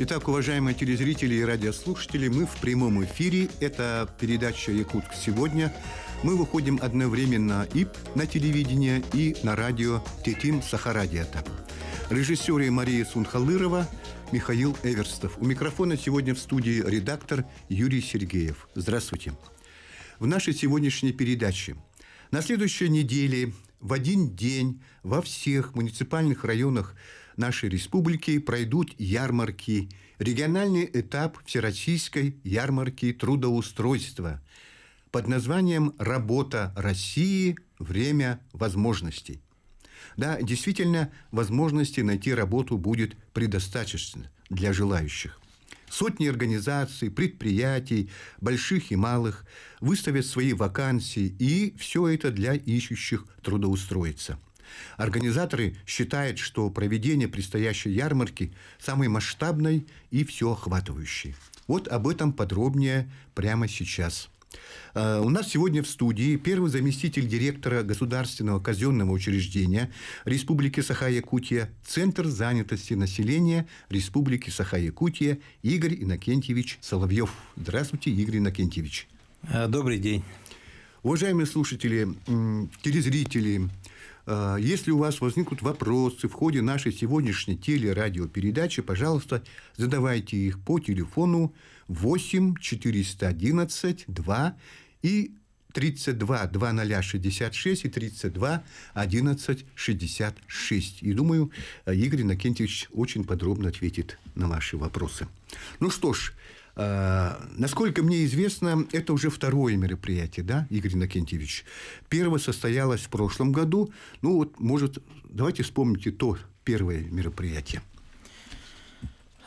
Итак, уважаемые телезрители и радиослушатели, мы в прямом эфире. Это передача «Якутск сегодня». Мы выходим одновременно и на телевидение, и на радио «Тетим Сахарадиата». Режиссеры Мария Сунхалырова, Михаил Эверстов. У микрофона сегодня в студии редактор Юрий Сергеев. Здравствуйте. В нашей сегодняшней передаче на следующей неделе в один день во всех муниципальных районах нашей республики пройдут ярмарки, региональный этап Всероссийской ярмарки трудоустройства под названием «Работа России. Время возможностей». Да, действительно, возможности найти работу будет предостаточно для желающих. Сотни организаций, предприятий, больших и малых, выставят свои вакансии, и все это для ищущих трудоустроиться – Организаторы считают, что проведение предстоящей ярмарки самой масштабной и всеохватывающей. Вот об этом подробнее прямо сейчас. Э, у нас сегодня в студии первый заместитель директора государственного казенного учреждения Республики Саха-Якутия, Центр занятости населения Республики Саха-Якутия Игорь Иннокентьевич Соловьев. Здравствуйте, Игорь Иннокентьевич. Э, добрый день. Уважаемые слушатели, телезрители, а, если у вас возникнут вопросы в ходе нашей сегодняшней телерадиопередачи, пожалуйста, задавайте их по телефону 8 411 2 и 32 2066 и 32 11 66. И думаю, Игорь Накентьевич очень подробно ответит на ваши вопросы. Ну что ж, Э, насколько мне известно, это уже второе мероприятие, да, Игорь Иннокентьевич? Первое состоялось в прошлом году. Ну, вот, может, давайте вспомните то первое мероприятие.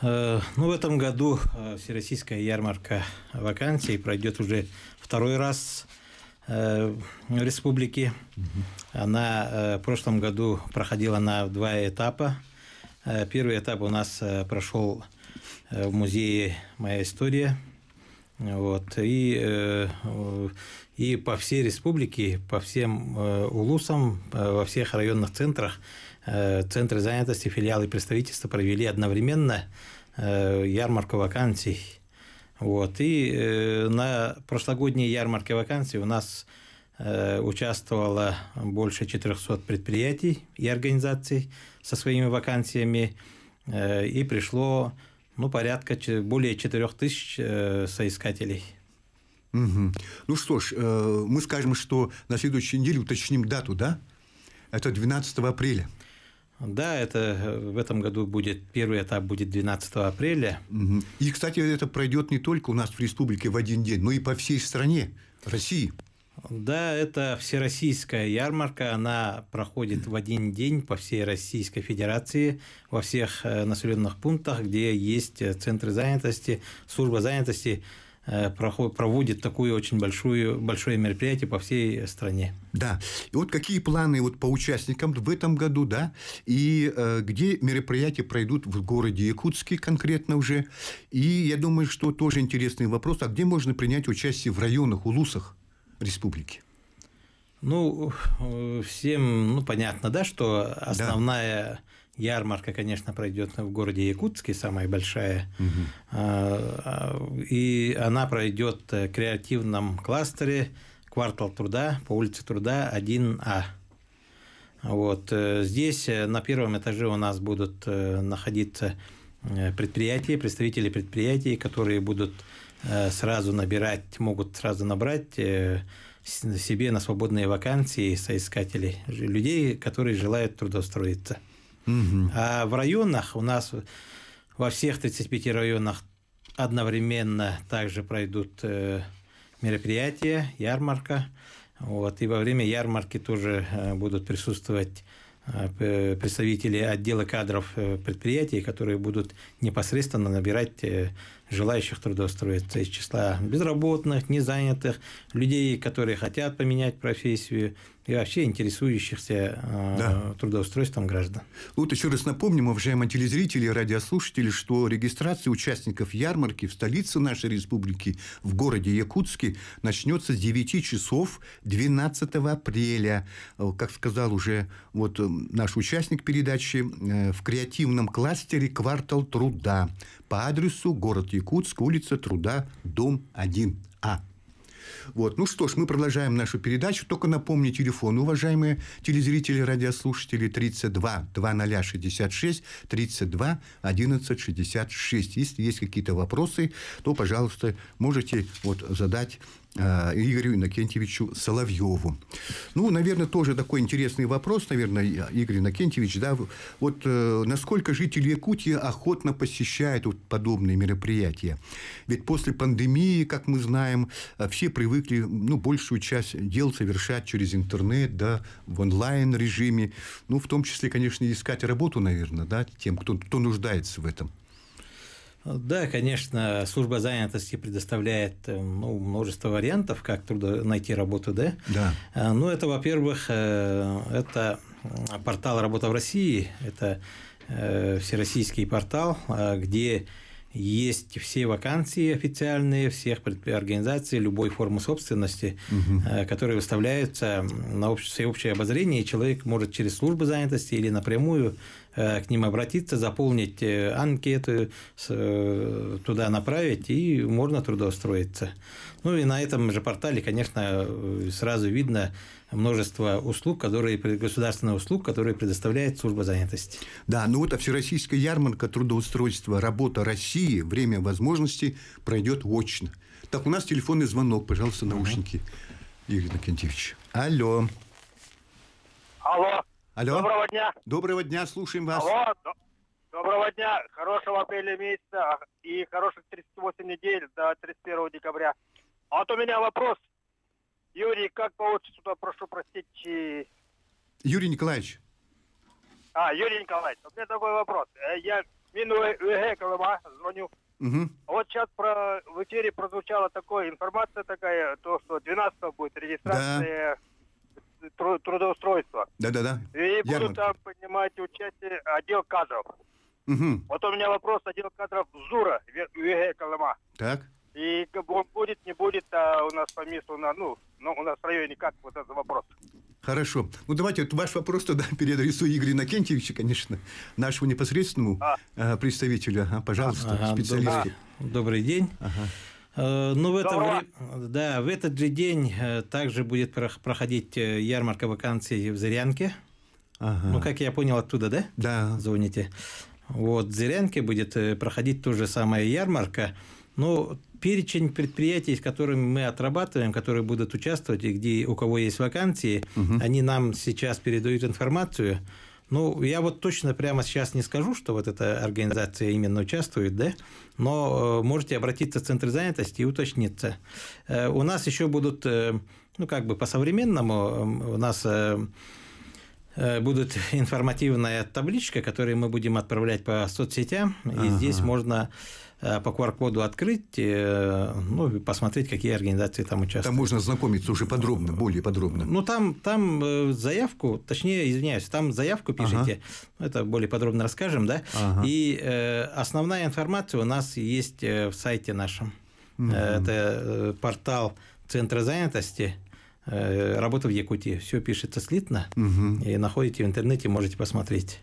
Э, ну, в этом году э, Всероссийская ярмарка вакансий пройдет уже второй раз в республике. Она в прошлом году проходила на два этапа. Первый этап у нас прошел Э, в музее «Моя история». Вот. И, э, э, и по всей республике, по всем улусам, во всех районных центрах центры занятости, филиалы представительства провели одновременно ярмарку вакансий. Вот. И на прошлогодней ярмарке вакансий у нас участвовало больше 400 предприятий и организаций со своими вакансиями, и пришло ну, порядка более 4000 э, соискателей. Угу. Ну что ж, э, мы скажем, что на следующей неделе уточним дату, да? Это 12 апреля. Да, это э, в этом году будет первый этап будет 12 апреля. Угу. И, кстати, это пройдет не только у нас в республике в один день, но и по всей стране России. Да, это всероссийская ярмарка, она проходит в один день по всей Российской Федерации, во всех э, населенных пунктах, где есть э, центры занятости, служба занятости э, проходит проводит такое очень большое, большое мероприятие по всей стране. Да. И вот какие планы вот по участникам в этом году, да? И э, где мероприятия пройдут в городе Якутске конкретно уже? И я думаю, что тоже интересный вопрос, а где можно принять участие в районах, улусах? республики? Ну, э, всем, ну, понятно, да, что основная да. ярмарка, конечно, пройдет в городе Якутске, самая большая. Угу. И она пройдет э, в креативном кластере «Квартал труда» по улице труда 1А. Вот. Э, здесь на первом этаже у нас будут находиться предприятия, представители предприятий, которые будут Э, сразу набирать, могут сразу набрать э, себе на свободные вакансии соискателей, людей, которые желают трудоустроиться. Угу. А в районах у нас во всех 35 районах одновременно также пройдут э, мероприятия, ярмарка. Вот, и во время ярмарки тоже будут присутствовать представители отдела кадров предприятий, которые будут непосредственно набирать желающих трудоустроиться, из числа безработных, незанятых, людей, которые хотят поменять профессию и вообще интересующихся э, да. трудоустройством граждан. Вот еще раз напомним, уважаемые телезрители и радиослушатели, что регистрация участников ярмарки в столице нашей республики, в городе Якутске, начнется с 9 часов 12 апреля. Э, как сказал уже вот э, наш участник передачи, в креативном кластере «Квартал труда» по адресу город Якутск, улица Труда, дом 1А. Вот. Ну что ж, мы продолжаем нашу передачу. Только напомню телефон, уважаемые телезрители, радиослушатели, 32 2066 32 11 66. Если есть какие-то вопросы, то, пожалуйста, можете вот задать Э, Игорю Иннокентьевичу Соловьеву. Ну, наверное, тоже такой интересный вопрос, наверное, Игорь Иннокентьевич, да, вот э, насколько жители Якутии охотно посещают вот подобные мероприятия? Ведь после пандемии, как мы знаем, э, все привыкли, ну, большую часть дел совершать через интернет, да, в онлайн-режиме, ну, в том числе, конечно, искать работу, наверное, да, тем, кто, кто нуждается в этом. Да, конечно, служба занятости предоставляет э, ну, множество вариантов, как трудо найти работу, да? Да. Э, ну, это, во-первых, э, это портал «Работа в России», это всероссийский портал, где есть все вакансии официальные всех организаций любой формы собственности, угу. которые выставляются на общ... всеобщее обозрение, и человек может через службу занятости или напрямую э, к ним обратиться, заполнить э, анкеты, туда направить, и можно трудоустроиться. Ну и на этом же портале, конечно, сразу видно, множество услуг, которые, государственных услуг, которые предоставляет служба занятости. Да, ну вот а Всероссийская ярмарка трудоустройства «Работа России. Время возможностей» пройдет очно. Так, у нас телефонный звонок, пожалуйста, наушники. Угу. Игорь Накентьевич. Алло. Алло. Алло. Доброго дня. Доброго дня, слушаем вас. Алло. Доброго дня, хорошего апреля месяца и хороших 38 недель до 31 декабря. А вот у меня вопрос. Юрий, как по отчеству, прошу простить? Э, Юрий Николаевич. А, Юрий Николаевич, у меня такой вопрос. Э, я Минуэ Колыма звоню. Угу. Вот сейчас про, в эфире прозвучала такая информация такая, то, что 12 будет регистрация да. Э, тру, трудоустройства. Да-да-да. И Я буду там принимать участие отдел кадров. Угу. Вот у меня вопрос отдел кадров ЗУРа ВГ Колыма. Так. И будет, не будет, а у нас по месту, на ну, ну, у нас в районе как вот этот вопрос. Хорошо. Ну, давайте вот ваш вопрос тогда переадресую Игорю Иннокентьевичу, конечно, нашему непосредственному а. Э, представителю. А, пожалуйста, ага, специалисту. Добрый, добрый день. Ага. Э, ну, в это вре... да, в этот же день э, также будет проходить ярмарка вакансий в Зырянке. Ага. Ну, как я понял, оттуда, да? Да. Звоните. Вот, в Зырянке будет проходить ту же самая ярмарка. Ну, перечень предприятий, с которыми мы отрабатываем, которые будут участвовать, и где у кого есть вакансии, угу. они нам сейчас передают информацию. Ну, я вот точно прямо сейчас не скажу, что вот эта организация именно участвует, да, но э, можете обратиться в Центр занятости и уточниться. Э, у нас еще будут, э, ну, как бы по-современному, эм, у нас будут информативная табличка, которую мы будем отправлять по соцсетям, и ага. здесь можно Э, по QR-коду открыть, э, ну, и посмотреть, какие организации там участвуют. Там можно ознакомиться уже подробно, более подробно. Ну, там, там э, заявку, точнее, извиняюсь, там заявку пишите, ага. Ну, это более подробно расскажем, да, ага. и э, основная информация у нас есть в сайте нашем. Угу. Это портал Центра занятости, работа в Якутии. Все пишется слитно, угу. и находите в интернете, можете посмотреть.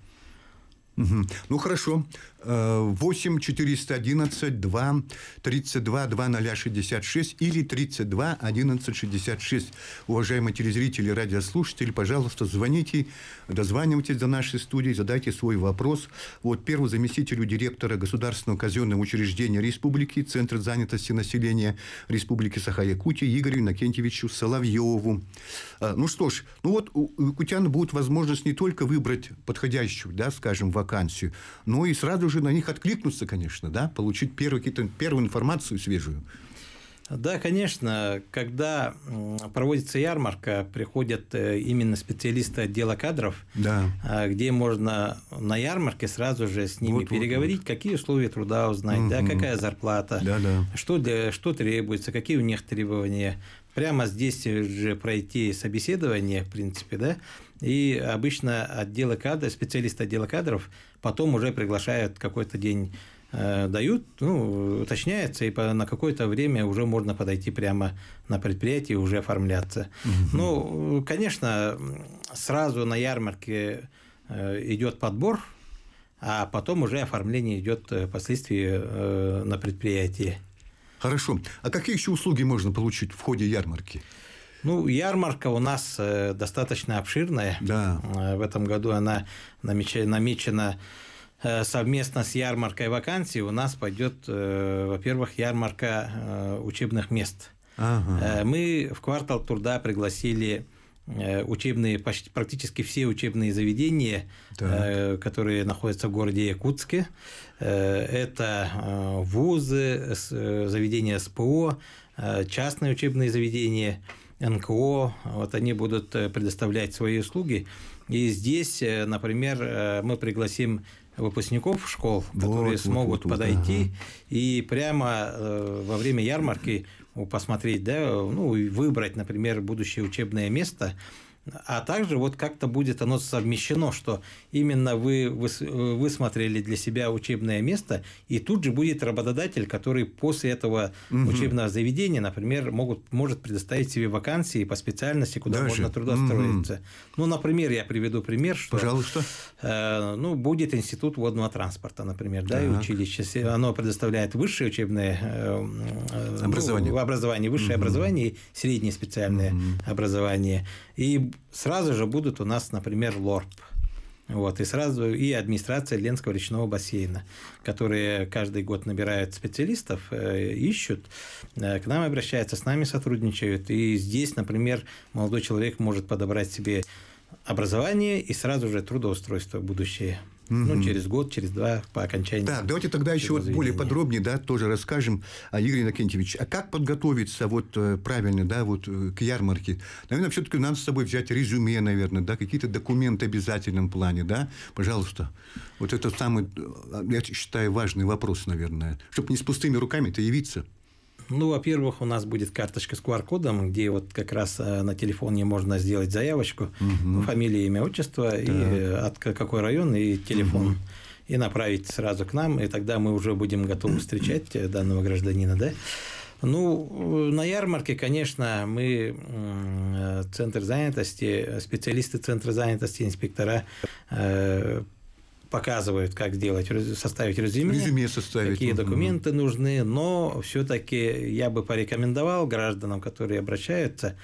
Угу. Ну хорошо. 8 411 2 32 2 66 или 32 11 66. Уважаемые телезрители, радиослушатели, пожалуйста, звоните, дозванивайтесь до нашей студии, задайте свой вопрос. Вот первому заместителю директора Государственного казенного учреждения Республики, Центр занятости населения Республики Саха-Якутия Игорю Накентьевичу Соловьеву. А, ну что ж, ну вот у якутян будет возможность не только выбрать подходящую, да, скажем, вакансию, но и сразу уже на них откликнуться, конечно, да, получить первую, первую информацию свежую. Да, конечно, когда проводится ярмарка, приходят э, именно специалисты отдела кадров, да. А, где можно на ярмарке сразу же с ними вот, переговорить, вот, вот. какие условия труда узнать, угу. да, какая зарплата, да, да. Что, для, что требуется, какие у них требования прямо здесь же пройти собеседование, в принципе, да, и обычно отделы кадров, специалисты отдела кадров потом уже приглашают какой-то день э, дают, ну, уточняется, и на какое-то время уже можно подойти прямо на предприятие и уже оформляться. Ну, конечно, сразу на ярмарке э, идет подбор, а потом уже оформление идет э, впоследствии на предприятии. Хорошо. А какие еще услуги можно получить в ходе ярмарки? Ну, ярмарка у нас э, достаточно обширная. Да. Э, в этом году она намечена э, совместно с ярмаркой вакансий. У нас пойдет, во-первых, ярмарка учебных мест. Ага. Мы в квартал труда пригласили Э, учебные, почти, практически все учебные заведения, так. Э, которые находятся в городе Якутске. Э, это вузы, заведения СПО, частные учебные заведения, НКО. Вот они будут предоставлять свои услуги. И здесь, например, мы пригласим выпускников школ, вот, которые вот, смогут вот, подойти да. и прямо во время ярмарки посмотреть, да, ну, и выбрать, например, будущее учебное место, а также вот как-то будет оно совмещено, что именно вы высмотрели для себя учебное место, и тут же будет работодатель, который после этого угу. учебного заведения, например, могут, может предоставить себе вакансии по специальности, куда Даже? можно трудоустроиться. Угу. Ну, например, я приведу пример, что... Пожалуйста. Э, ну, будет институт водного транспорта, например, да, да и училище. Оно предоставляет высшее учебное э, образование. Э, ну, образование, высшее угу. образование и среднее специальное угу. образование. И сразу же будут у нас, например, лорп. Вот, и сразу и администрация Ленского речного бассейна, которые каждый год набирают специалистов, э, ищут, э, к нам обращаются, с нами сотрудничают. И здесь, например, молодой человек может подобрать себе образование и сразу же трудоустройство будущее. Угу. Ну, через год, через два по окончании. Да, давайте тогда еще вот более подробнее, да, тоже расскажем. Игорь Иннокентьевич, а как подготовиться вот э, правильно, да, вот э, к ярмарке? Наверное, все-таки надо с собой взять резюме, наверное, да, какие-то документы в обязательном плане, да? Пожалуйста. Вот это самый, э, я считаю, важный вопрос, наверное. Чтобы не с пустыми руками-то явиться. Ну, во-первых, у нас будет карточка с QR-кодом, где вот как раз э, на телефоне можно сделать заявочку, угу. фамилия, имя, отчество, да. и э, от какой район, и телефон. Угу и направить сразу к нам, и тогда мы уже будем готовы встречать э, данного гражданина, да? Ну, на ярмарке, конечно, мы центр занятости, специалисты центра занятости, инспектора показывают, как сделать, составить резюме, резюме составить. какие документы нужны, но все-таки я бы порекомендовал гражданам, которые обращаются,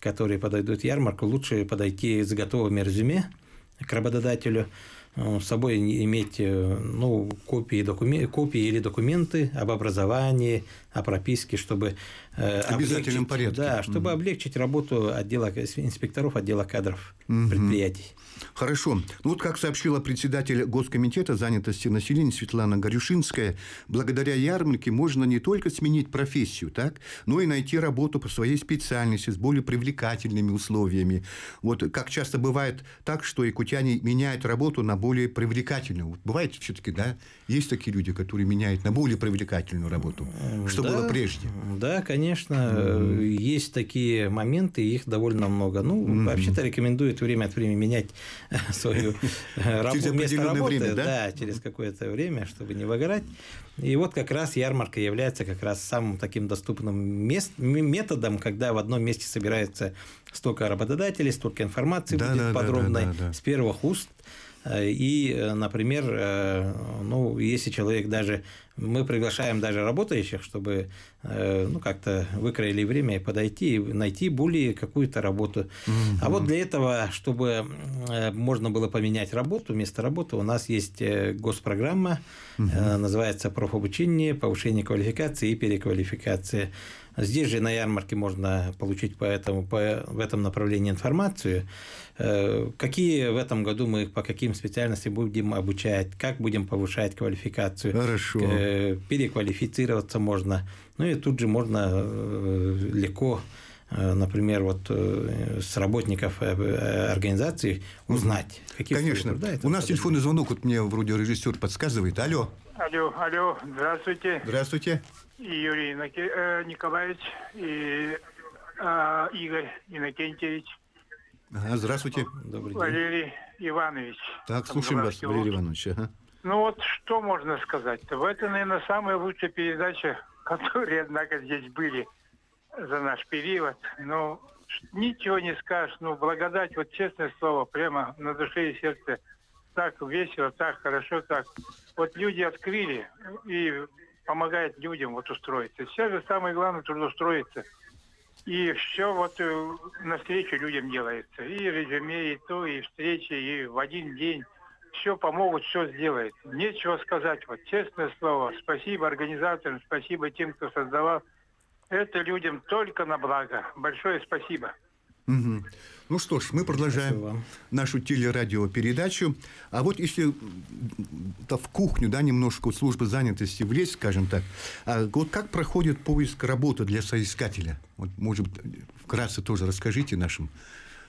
которые подойдут в ярмарку, лучше подойти с готовыми резюме к работодателю, э, с собой иметь э, ну, копии, докумен... копии или документы об образовании, о прописке, чтобы... Э, Обязательном порядке. Да, чтобы mm. облегчить работу отдела э, инспекторов отдела кадров mm предприятий. Хорошо. Ну, вот как сообщила председатель Госкомитета занятости населения Светлана Горюшинская, благодаря ярмарке можно не только сменить профессию, так, но и найти работу по своей специальности с более привлекательными условиями. Вот как часто бывает так, что якутяне меняют работу на более привлекательную. бывает все-таки, да, есть такие люди, которые меняют на более привлекательную работу, чтобы да, было прежде. Да, конечно, mm-hmm. есть такие моменты, их довольно много. Ну, mm-hmm. вообще-то рекомендует время от времени менять э, свою э, работу, через место работы. да? через какое-то время, чтобы не выгорать. И вот как раз ярмарка является как раз самым таким доступным мест, методом, когда в одном месте собирается столько работодателей, столько информации да, будет да, подробной да, да, да. с первых уст. Э, и, э, например, э, ну, если человек даже... Мы приглашаем даже работающих, чтобы ну, как-то выкроили время и подойти, и найти более какую-то работу. Mm-hmm. А вот для этого, чтобы можно было поменять работу, место работы, у нас есть госпрограмма, mm-hmm. называется «Профобучение, повышение квалификации и переквалификация». Здесь же на ярмарке можно получить по этому, по, в этом направлении информацию. Э, какие в этом году мы по каким специальностям будем обучать, как будем повышать квалификацию. Хорошо. Э, переквалифицироваться можно. Ну и тут же можно э, легко например, вот с работников организации узнать, какие Конечно. Труда, У нас телефонный звонок, вот мне вроде режиссер подсказывает. Алло. Алло, алло, здравствуйте. Здравствуйте. Юрий Иноке... Николаевич и Игорь Иннокентьевич. Ага, здравствуйте. Добрый день. Валерий Иванович. Так, слушаем вас, Валерий Иванович. Ага. Ну вот что можно сказать-то? это, наверное, самая лучшая передача, которые, однако, здесь были за наш период. Но ну, ничего не скажешь. Ну, благодать, вот честное слово, прямо на душе и сердце. Так весело, так хорошо, так. Вот люди открыли и помогают людям вот устроиться. Сейчас же самое главное трудоустроиться – и все вот э, на встрече людям делается. И резюме, и то, и встречи, и в один день. Все помогут, все сделает. Нечего сказать. Вот честное слово. Спасибо организаторам, спасибо тем, кто создавал. Это людям только на благо. Большое спасибо. Угу. Ну что ж, мы продолжаем нашу телерадиопередачу. А вот если да, в кухню, да, немножко вот службы занятости влезть, скажем так, а вот как проходит поиск работы для соискателя? Вот, может, вкратце тоже расскажите нашим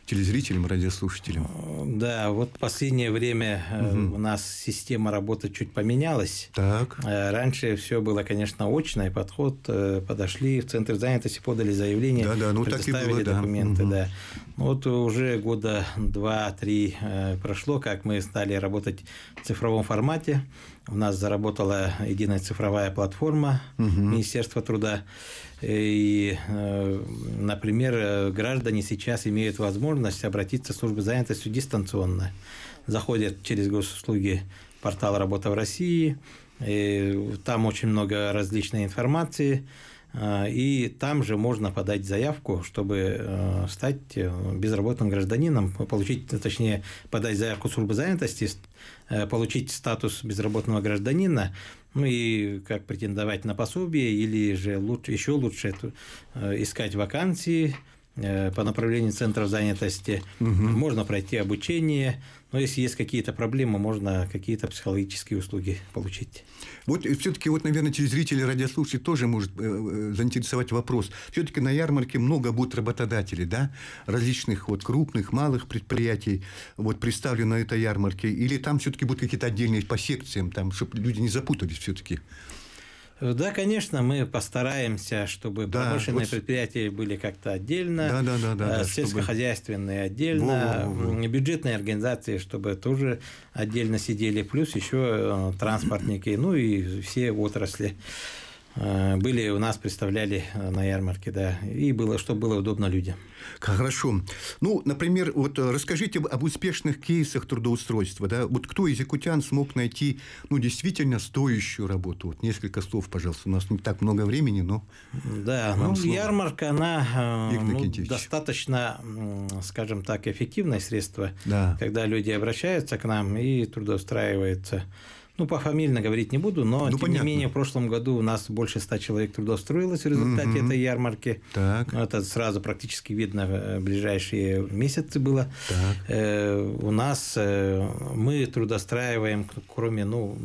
телезрителям, радиослушателям? Э, да, вот в последнее время угу. у нас система работы чуть поменялась. Так. Э, раньше все было, конечно, очный подход. Подошли в центр занятости, подали заявление, ну, да, да, ну, предоставили так и было, документы. Да. Угу. Да. Вот уже года два-три прошло, как мы стали работать в цифровом формате у нас заработала единая цифровая платформа угу. Министерства труда. И, э, например, граждане сейчас имеют возможность обратиться в службу занятости дистанционно. Заходят через госуслуги портал «Работа в России», и э, там очень много различной информации, э, и там же можно подать заявку, чтобы стать безработным гражданином, получить, точнее, подать заявку службы занятости, Э, получить статус безработного гражданина, ну и как претендовать на пособие, или же лучше, еще лучше это, искать вакансии, Э, по направлению центров занятости. Угу. Можно пройти обучение, но если есть какие-то проблемы, можно какие-то психологические услуги получить. Вот э, все-таки, вот, наверное, телезрители, радиослушатели тоже может э, э заинтересовать вопрос. Все-таки на ярмарке много будет работодателей, да, различных вот крупных, малых предприятий вот представлено на этой ярмарке, или там все-таки будут какие-то отдельные по секциям, там, чтобы люди не запутались все-таки. Да, конечно, мы постараемся, чтобы да, промышленные вот... предприятия были как-то отдельно, да, да, да, да, э, да, сельскохозяйственные чтобы... отдельно, во, во, во. бюджетные организации, чтобы тоже отдельно сидели, плюс еще э, транспортники, ну и все отрасли. Э, были у нас, представляли э, на ярмарке, да, и было, что было удобно людям. Хорошо. Ну, например, вот э, расскажите об успешных кейсах трудоустройства, да, вот кто из якутян смог найти, ну, действительно стоящую работу? Вот несколько слов, пожалуйста, у нас не так много времени, но... Да, ну, слово. ярмарка, она ну, достаточно, скажем так, эффективное средство, да. когда люди обращаются к нам и трудоустраиваются ну, по пофамильно говорить не буду, но, ну, тем понятно. не менее, в прошлом году у нас больше ста человек трудоустроилось в результате угу. этой ярмарки. Так. Ну, это сразу практически видно в э, ближайшие месяцы было. Так. Э, у нас э, мы трудостраиваем, кроме ну,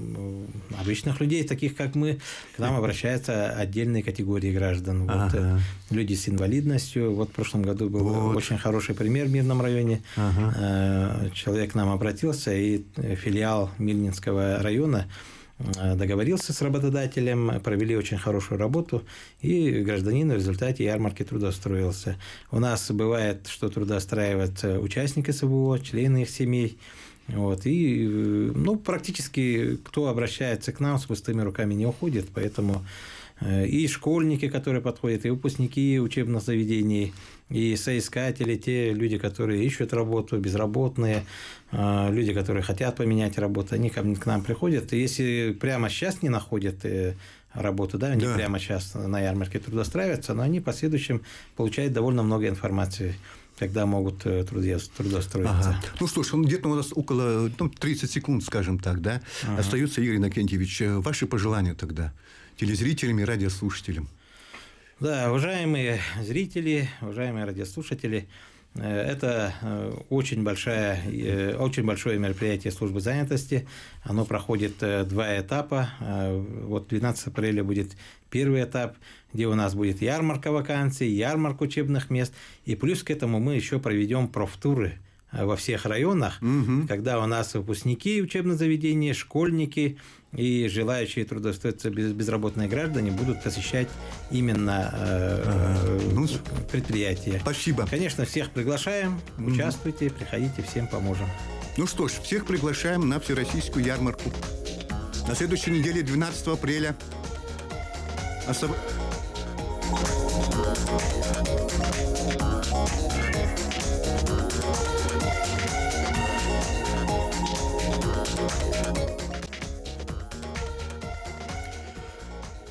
обычных людей, таких как мы, к нам обращаются отдельные категории граждан. Вот, э, ага. э, люди с инвалидностью. Вот в прошлом году был вот. очень хороший пример в Мирном районе. Ага. Э, человек к нам обратился, и э, филиал Мильнинского района района э, договорился с работодателем, провели очень хорошую работу, и гражданин в результате ярмарки трудоустроился. У нас бывает, что трудоустраивают э, участники СВО, члены их семей, вот, и, э, ну, практически кто обращается к нам с пустыми руками не уходит, поэтому и школьники, которые подходят, и выпускники учебных заведений, и соискатели, те люди, которые ищут работу, безработные, э, люди, которые хотят поменять работу, они к нам приходят. И если прямо сейчас не находят э, работу, да, они да. прямо сейчас на ярмарке трудоустраиваются, но они в последующем получают довольно много информации когда могут э, трудоустроиться. Ага. Ну что ж, где-то у нас около ну, 30 секунд, скажем так, да, ага. остается, Игорь Иннокентьевич. Ваши пожелания тогда телезрителям и радиослушателям? Да, уважаемые зрители, уважаемые радиослушатели, э, это э, очень, большая, э, очень большое мероприятие службы занятости. Оно проходит два этапа. Вот 12 апреля будет первый этап, где у нас будет ярмарка вакансий, ярмарка учебных мест. И плюс к этому мы еще проведем профтуры – Э, во всех районах, угу. когда у нас выпускники учебных заведений, школьники и желающие трудоустроиться без безработные граждане будут посещать именно э, э, ну, предприятия. Спасибо. Конечно, всех приглашаем, участвуйте, угу. приходите, всем поможем. Ну что ж, всех приглашаем на Всероссийскую ярмарку. На следующей неделе, 12 апреля. Особ...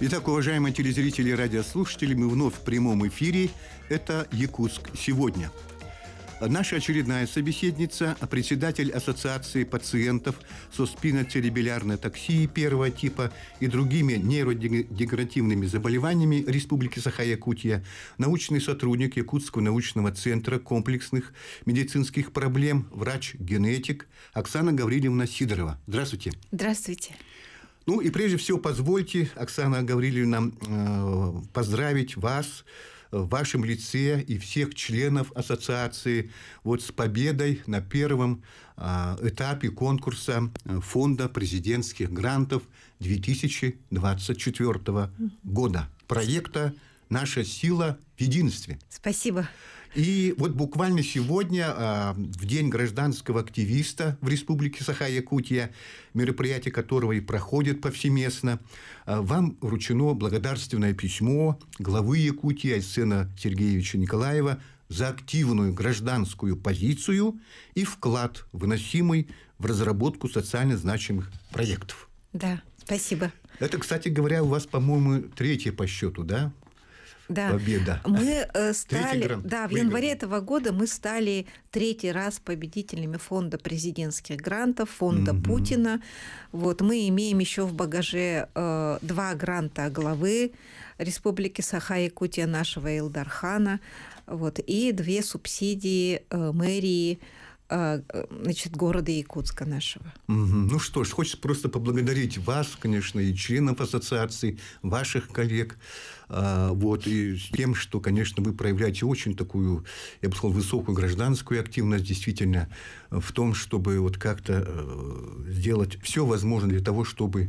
Итак, уважаемые телезрители и радиослушатели, мы вновь в прямом эфире. Это «Якутск сегодня». Наша очередная собеседница – председатель Ассоциации пациентов со спиноцеребелярной токсией первого типа и другими нейродегративными заболеваниями Республики Саха-Якутия, научный сотрудник Якутского научного центра комплексных медицинских проблем, врач-генетик Оксана Гаврилевна Сидорова. Здравствуйте. Здравствуйте. Ну и прежде всего позвольте, Оксана Гаврильевна, э, поздравить вас в вашем лице и всех членов ассоциации вот с победой на первом э, этапе конкурса э, фонда президентских грантов 2024 года проекта «Наша сила в единстве». Спасибо. И вот буквально сегодня, а, в День гражданского активиста в Республике Саха-Якутия, мероприятие которого и проходит повсеместно, а, вам вручено благодарственное письмо главы Якутии Айсена Сергеевича Николаева за активную гражданскую позицию и вклад, выносимый в разработку социально значимых проектов. Да, спасибо. Это, кстати говоря, у вас, по-моему, третье по счету, да? да. победа. Мы э, стали, да, в январе этого года мы стали третий раз победителями фонда президентских грантов, фонда угу. Путина. Вот мы имеем еще в багаже э, два гранта главы Республики Саха-Якутия нашего Илдархана, вот и две субсидии э, мэрии э, э, значит, города Якутска нашего. Ну что ж, хочется просто поблагодарить вас, конечно, и членов ассоциации, ваших коллег. А, вот, и с тем, что, конечно, вы проявляете очень такую, я бы сказал, высокую гражданскую активность действительно в том, чтобы вот как-то э, сделать все возможное для того, чтобы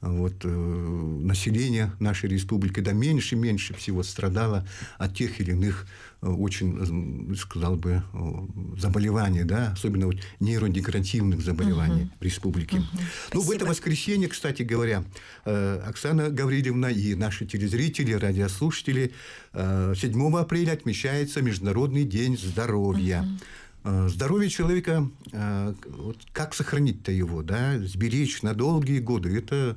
э, вот, э, население нашей республики, да меньше, меньше всего страдало от тех или иных очень, эм, сказал бы, заболеваний, да, особенно вот нейродегенеративных заболеваний угу. Uh-huh. Угу. Ну, в это воскресенье, кстати говоря, Оксана Гаврилевна и наши телезрители радиослушатели, 7 э, апреля отмечается Международный день здоровья. Э, здоровье человека, э, как сохранить-то его, да, сберечь на долгие годы, это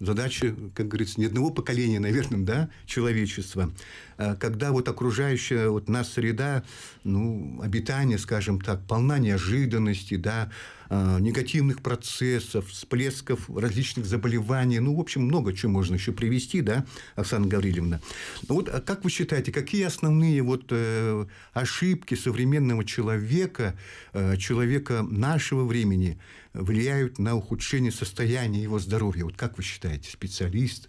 задача, как говорится, ни одного поколения, наверное, да, человечества. Когда вот окружающая вот нас среда, ну, обитание, скажем так, полна неожиданности, да, а, негативных процессов, всплесков различных заболеваний. Ну, в общем, много чего можно еще привести, да, Оксана Гавриловна. Но вот а как вы считаете, какие основные вот э, ошибки современного человека, э, человека нашего времени влияют на ухудшение состояния его здоровья? Вот как вы считаете, специалист?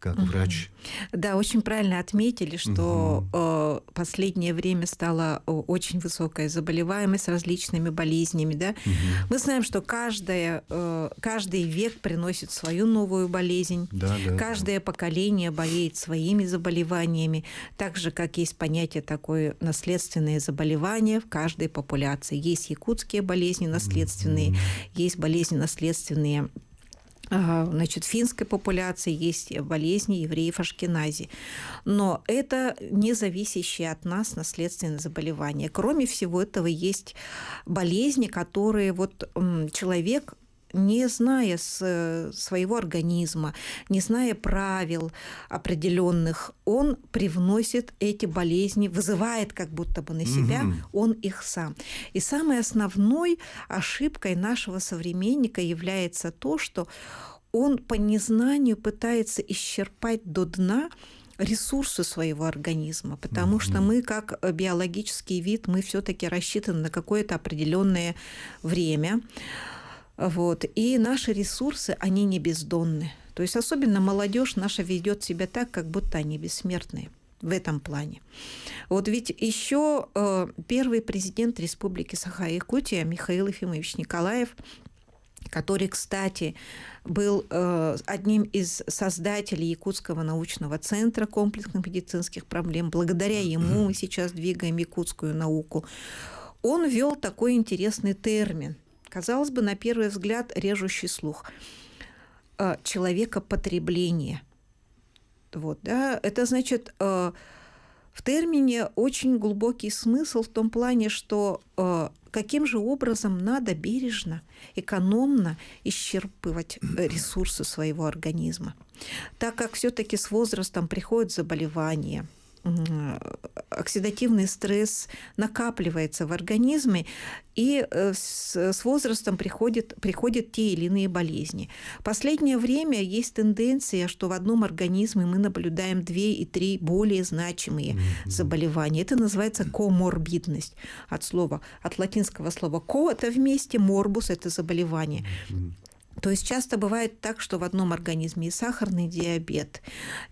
как угу. врач. Да, очень правильно отметили, что угу. последнее время стала очень высокая заболеваемость с различными болезнями. Да? Угу. Мы знаем, что каждая, э, каждый век приносит свою новую болезнь. Да, да, Каждое да. поколение болеет своими заболеваниями. Так же, как есть понятие такое наследственное заболевание в каждой популяции. Есть якутские болезни наследственные, угу. есть болезни наследственные а, значит, финской популяции есть болезни евреев Ашкенази. Но это не зависящие от нас наследственные заболевания. Кроме всего этого, есть болезни, которые вот человек не зная с э, своего организма, не зная правил определенных, он привносит эти болезни, вызывает как будто бы на себя, угу. он их сам. И самой основной ошибкой нашего современника является то, что он по незнанию пытается исчерпать до дна ресурсы своего организма, потому mm что мы как э, биологический вид, мы все-таки рассчитаны на какое-то определенное время. Вот. И наши ресурсы, они не бездонны. То есть особенно молодежь наша ведет себя так, как будто они бессмертные в этом плане. Вот ведь еще э, первый президент Республики Саха-Якутия Михаил Ефимович Николаев который, кстати, был э, одним из создателей Якутского научного центра комплексных медицинских проблем. Благодаря ему мы сейчас двигаем якутскую науку. Он ввел такой интересный термин – казалось бы, на первый взгляд режущий слух, э, человека потребления. Вот, да, это значит, э, в термине очень глубокий смысл в том плане, что э, каким же образом надо бережно, экономно исчерпывать ресурсы своего организма. Так как все-таки с возрастом приходят заболевания – оксидативный стресс накапливается в организме, и э, с возрастом приходят, приходят те или иные болезни. Последнее время есть тенденция, что в одном организме мы наблюдаем две и три более значимые mm-hmm. заболевания. Это называется коморбидность. От слова, от латинского слова ко – это вместе, морбус – это заболевание. Mm-hmm. То есть часто бывает так, что в одном организме и сахарный диабет,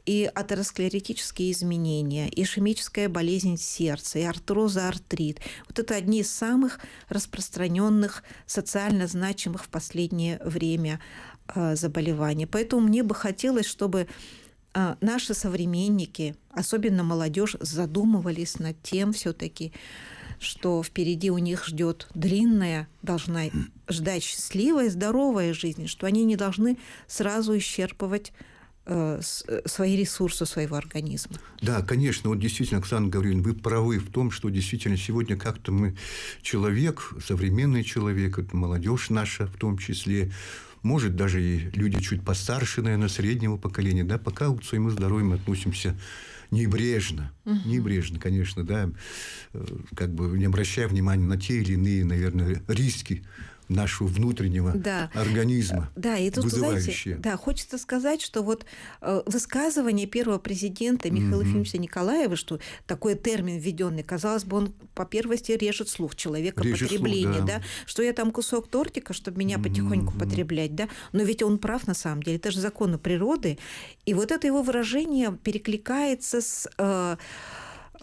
и атеросклеротические изменения, и ишемическая болезнь сердца, и артроза, артрит. Вот это одни из самых распространенных, социально значимых в последнее время э, заболеваний. Поэтому мне бы хотелось, чтобы э, наши современники, особенно молодежь, задумывались над тем все-таки, что впереди у них ждет длинная, должна ждать счастливая, здоровая жизнь, что они не должны сразу исчерпывать э, э, свои ресурсы своего организма. Да, конечно, вот действительно, Оксана Гавриловна, вы правы в том, что действительно сегодня как-то мы человек, современный человек, это молодежь наша в том числе, может, даже и люди чуть постарше, наверное, среднего поколения, да, пока к своему здоровью мы относимся небрежно, угу. небрежно, конечно, да, э, как бы не обращая внимания на те или иные, наверное, риски, нашего внутреннего да. организма. Э, да, и тут, вызывающие. знаете, да, хочется сказать, что вот э, высказывание первого президента Михаила угу. Ефимовича Николаева, что такой термин введенный, казалось бы, он по первости режет слух человека режет потребления, слух, да. да, что я там кусок тортика, чтобы меня потихоньку потреблять, да, но ведь он прав на самом деле, это же законы природы, и вот это его выражение перекликается с э,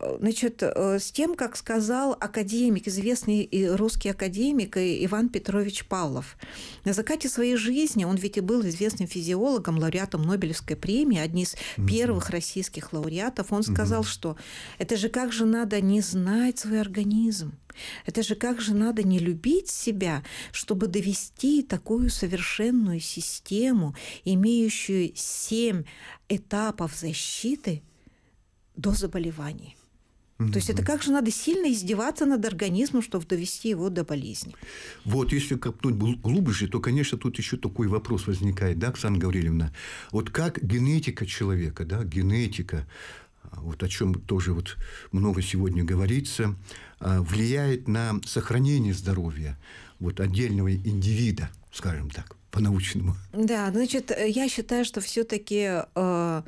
Э, значит, э, с тем, как сказал академик, известный русский академик Иван Петрович Павлов. На закате своей жизни он ведь и был известным физиологом, лауреатом Нобелевской премии, одним из угу. первых российских лауреатов. Он сказал, угу. что это же как же надо не знать свой организм. Это же как же надо не любить себя, чтобы довести такую совершенную систему, имеющую семь этапов защиты до заболеваний. То есть это как же надо сильно издеваться над организмом, чтобы довести его до болезни. Вот, если копнуть глубже, то, конечно, тут еще такой вопрос возникает, да, Оксана Гаврилевна? Вот как генетика человека, да, генетика, вот о чем тоже вот много сегодня говорится, а, влияет на сохранение здоровья вот отдельного индивида, скажем так, по-научному. Да, значит, я считаю, что все-таки э,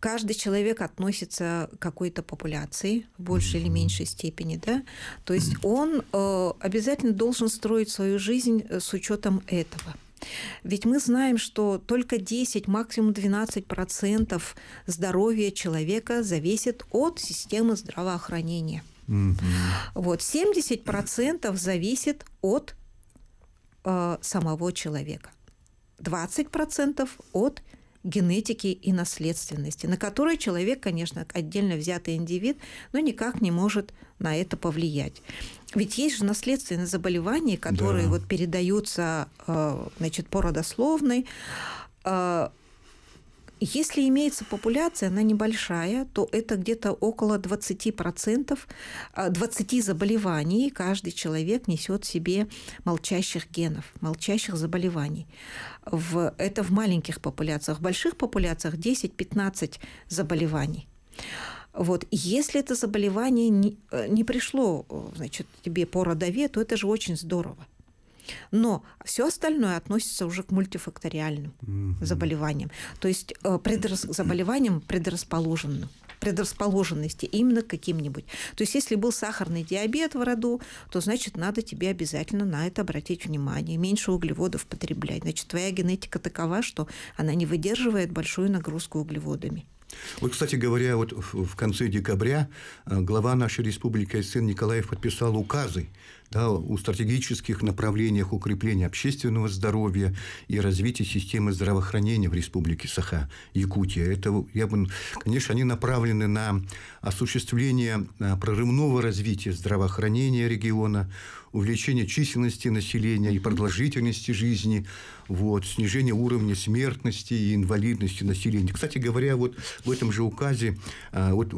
каждый человек относится к какой-то популяции в большей или меньшей степени, да, то есть он э, обязательно должен строить свою жизнь э, с учетом этого. Ведь мы знаем, что только 10, максимум 12% здоровья человека зависит от системы здравоохранения. Угу. Вот 70% зависит от э, самого человека. 20% от генетики и наследственности, на которые человек, конечно, отдельно взятый индивид, но никак не может на это повлиять. Ведь есть же наследственные заболевания, которые да. вот передаются э, значит, по родословной э, если имеется популяция, она небольшая, то это где-то около 20%, 20 а, заболеваний каждый человек несет в себе молчащих генов, молчащих заболеваний. В, это в маленьких популяциях. В больших популяциях 10-15 заболеваний. Вот. Если это заболевание не, э, не пришло э, значит, тебе по родове, то это же очень здорово. Но все остальное относится уже к мультифакториальным заболеваниям, то есть э, предрас... заболеваниям предрасположенным предрасположенности именно к каким-нибудь. То есть, если был сахарный диабет в роду, то, значит, надо тебе обязательно на это обратить внимание, меньше углеводов потреблять. Значит, твоя генетика такова, что она не выдерживает большую нагрузку углеводами. Вот, кстати говоря, вот в конце декабря э, глава нашей республики Айсен Николаев подписал указы да, о стратегических направлениях укрепления общественного здоровья и развития системы здравоохранения в республике Саха, Якутия. Это, я бы, конечно, они направлены на осуществление э, прорывного развития здравоохранения региона, увеличение численности населения и продолжительности жизни, вот, снижение уровня смертности и инвалидности населения. Кстати говоря, вот в этом же указе а, вот,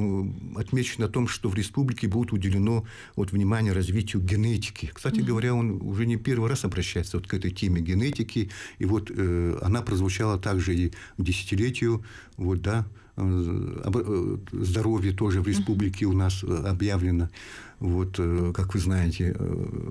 отмечено о том, что в республике будет уделено вот, внимание развитию генетики. Кстати говоря, он уже не первый раз обращается вот к этой теме генетики, и вот э, она прозвучала также и к десятилетию вот, да, Э, э, здоровье тоже в республике у нас э, объявлено, вот, как вы знаете,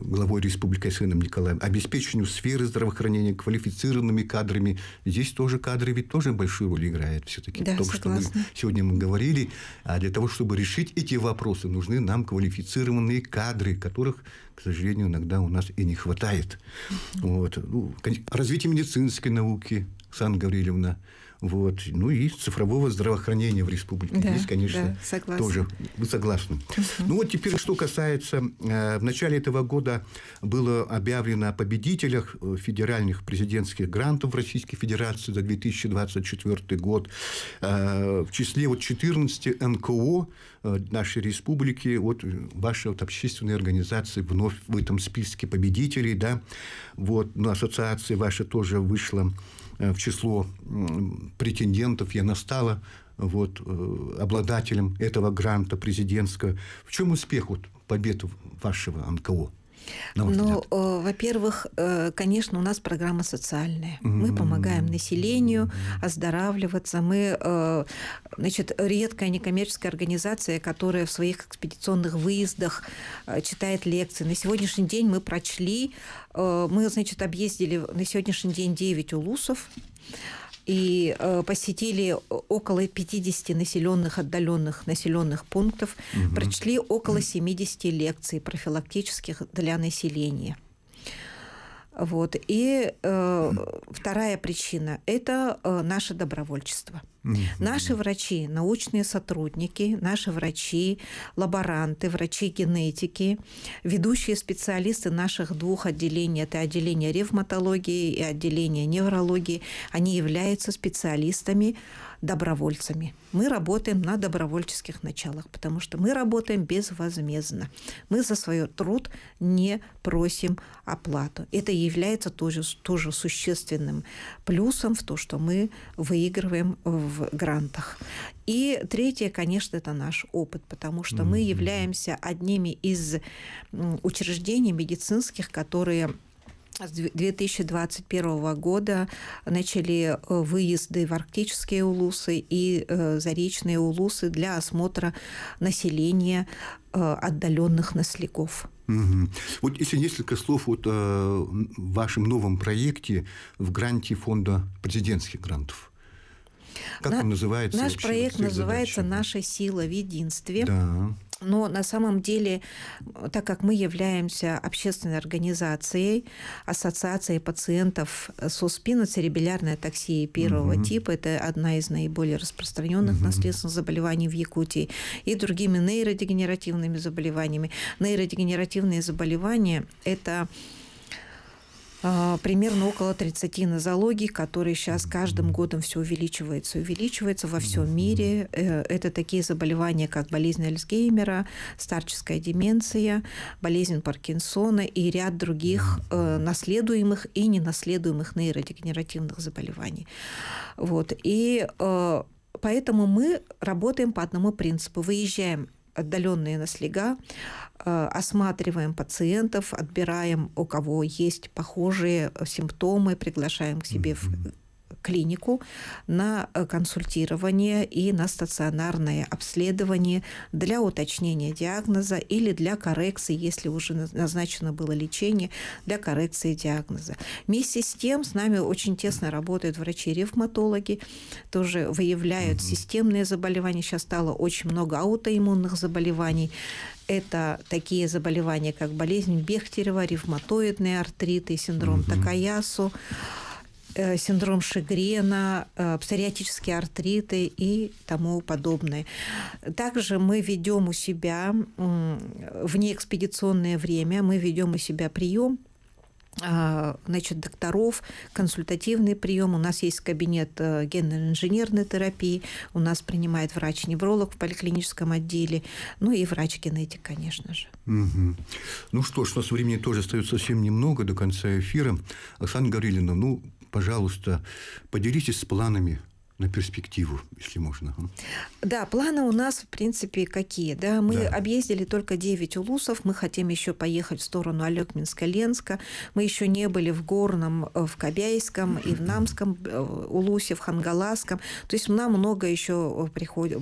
главой республики Айсеном Николаем. Обеспечению сферы здравоохранения квалифицированными кадрами. Здесь тоже кадры ведь тоже большую роль играют все-таки. Да, том, согласна. что мы сегодня мы говорили. А для того, чтобы решить эти вопросы, нужны нам квалифицированные кадры, которых, к сожалению, иногда у нас и не хватает. Вот. Ну, развитие медицинской науки, Оксана Гаврилевна, вот. Ну и цифрового здравоохранения в республике. Да, Здесь, конечно, да, согласна. тоже вы согласны. Ну вот теперь, что касается, э, в начале этого года было объявлено о победителях э, федеральных президентских грантов в Российской Федерации за 2024 год. Э, в числе вот 14 НКО нашей республики, вот ваша вот общественная организация вновь в этом списке победителей, да, вот, ну, ассоциация ваша тоже вышла Э, в число претендентов, и она стала э, вот, э, обладателем этого гранта президентского. В чем успех вот, побед вашего НКО? Ну, э, во-первых, э, конечно, у нас программа социальная. Мы м-м-м. помогаем населению оздоравливаться. Мы, э, значит, редкая некоммерческая организация, которая в своих экспедиционных выездах читает лекции. На сегодняшний день мы прочли, мы, значит, объездили на сегодняшний день 9 улусов и э, посетили около 50 населенных, отдаленных населенных пунктов, угу. прочли около 70 лекций профилактических для населения. Вот. И э, вторая причина – это э, наше добровольчество. Наши врачи, научные сотрудники, наши врачи, лаборанты, врачи-генетики, ведущие специалисты наших двух отделений, это отделение ревматологии и отделение неврологии, они являются специалистами добровольцами. Мы работаем на добровольческих началах, потому что мы работаем безвозмездно. Мы за свой труд не просим оплату. Это является тоже, тоже существенным плюсом в то, что мы выигрываем в грантах. И третье, конечно, это наш опыт, потому что mm-hmm. мы являемся одними из учреждений медицинских, которые с 2021 года начали э, выезды в арктические улусы и э, заречные улусы для осмотра населения э, отдаленных наследов. Угу. Вот если несколько слов вот о вашем новом проекте в гранте фонда президентских грантов. Как На, он называется? Наш вообще? проект называется «Наша сила в единстве». Да. Но на самом деле, э, так как мы являемся общественной организацией, ассоциацией пациентов с УСПИНа, церебеллярной токсией первого угу. типа, это одна из наиболее распространенных угу. наследственных заболеваний в Якутии, и другими нейродегенеративными заболеваниями. Нейродегенеративные заболевания – это а, примерно около 30 нозологий, которые сейчас каждым годом все увеличивается и увеличивается во всем мире. Э, это такие заболевания, как болезнь Альцгеймера, старческая деменция, болезнь Паркинсона и ряд других э, наследуемых и ненаследуемых нейродегенеративных заболеваний. Вот. И э, Поэтому мы работаем по одному принципу. Выезжаем отдаленные наслега, э, осматриваем пациентов, отбираем, у кого есть похожие э, симптомы, приглашаем к себе mm-hmm клинику на э, консультирование и на стационарное обследование для уточнения диагноза или для коррекции, если уже назначено было лечение, для коррекции диагноза. Вместе с тем с нами очень тесно работают врачи-ревматологи, тоже выявляют системные заболевания. Сейчас стало очень много аутоиммунных заболеваний это такие заболевания, как болезнь Бехтерева, ревматоидные артриты, синдром угу. Такаясу, Э, синдром Шигрена, э, псориатические артриты и тому подобное. Также мы ведем у себя в неэкспедиционное время, мы ведем у себя прием а, значит, докторов, консультативный прием. У нас есть кабинет э, генно-инженерной терапии, у нас принимает врач-невролог в поликлиническом отделе, ну и врач-генетик, конечно же. Угу. Ну что ж, у нас времени тоже остается совсем немного до конца эфира. Оксана Гаврилина, ну, пожалуйста, поделитесь с планами на перспективу, если можно. Да, планы у нас, в принципе, какие. Да, мы да. объездили только 9 улусов, мы хотим еще поехать в сторону Алекминска, Ленска. Мы еще не были в Горном, э, в Кобяйском и в Намском э, улусе, в Хангаласском. То есть нам много еще э, приходит,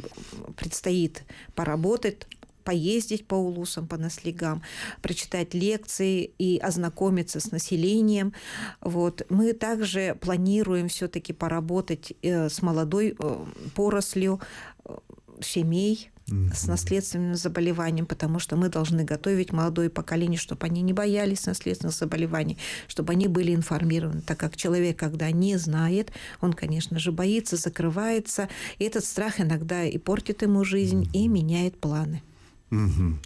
предстоит поработать поездить по улусам, по наслегам, прочитать лекции и ознакомиться с населением. Вот. Мы также планируем все-таки поработать э, с молодой э, порослью э, семей, с наследственным заболеванием, потому что мы должны готовить молодое поколение, чтобы они не боялись наследственных заболеваний, чтобы они были информированы, так как человек, когда не знает, он, конечно же, боится, закрывается, и этот страх иногда и портит ему жизнь, и меняет планы. Угу.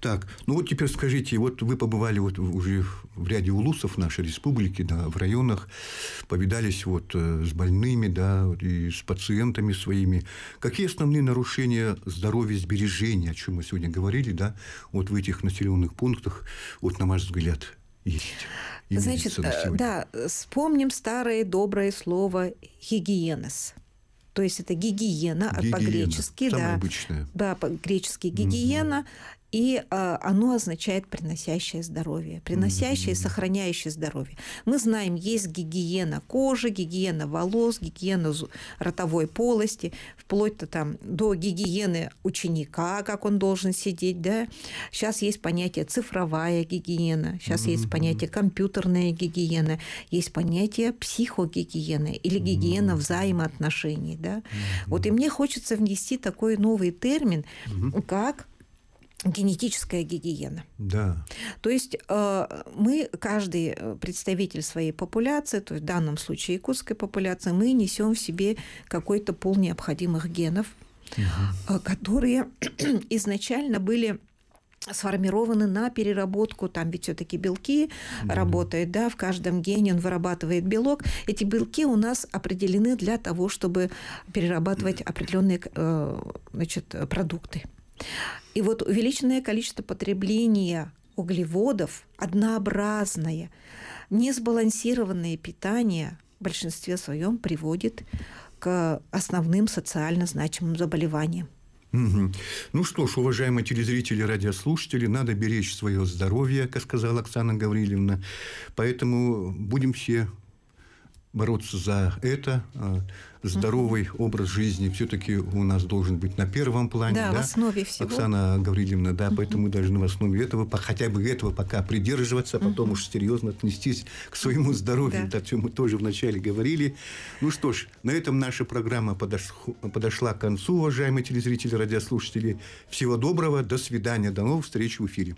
Так, ну вот теперь скажите, вот вы побывали вот уже в ряде улусов нашей республики, да, в районах, повидались вот э, с больными, да, и с пациентами своими. Какие основные нарушения здоровья сбережения, о чем мы сегодня говорили, да, вот в этих населенных пунктах, вот на ваш взгляд, есть? Значит, э, да, э, вспомним старое доброе слово «хигиенос» то есть это гигиена, а гигиена. по-гречески, да, да, по-гречески гигиена, и а, оно означает приносящее здоровье, приносящее и сохраняющее здоровье. Мы знаем, есть гигиена кожи, гигиена волос, гигиена ротовой полости, вплоть до, там, до гигиены ученика, как он должен сидеть. Да? Сейчас есть понятие цифровая гигиена, сейчас mm-hmm. есть понятие компьютерная гигиена, есть понятие психогигиены или гигиена mm-hmm. взаимоотношений. Да? Mm-hmm. Вот и мне хочется внести такой новый термин, mm-hmm. как генетическая гигиена. Да. То есть э, мы, каждый э, представитель своей популяции, то есть в данном случае якутской популяции, мы несем в себе какой-то пол необходимых генов, угу. которые изначально были сформированы на переработку, там ведь все-таки белки да, работают, да, в каждом гене он вырабатывает белок. Эти белки у нас определены для того, чтобы перерабатывать определенные значит, продукты. И вот увеличенное количество потребления углеводов, однообразное, несбалансированное питание в большинстве своем приводит к основным социально значимым заболеваниям. Угу. Ну что ж, уважаемые телезрители и радиослушатели, надо беречь свое здоровье, как сказала Оксана Гавриловна. Поэтому будем все бороться за это. Э, здоровый угу. образ жизни все-таки у нас должен быть на первом плане. Да, да? в основе всего. Оксана Гаврилевна, да, угу. поэтому мы должны в основе этого, хотя бы этого пока придерживаться, а потом угу. уж серьезно отнестись к своему здоровью. Да. О чем мы тоже вначале говорили. Ну что ж, на этом наша программа подош... подошла к концу, уважаемые телезрители, радиослушатели. Всего доброго, до свидания, до новых встреч в эфире.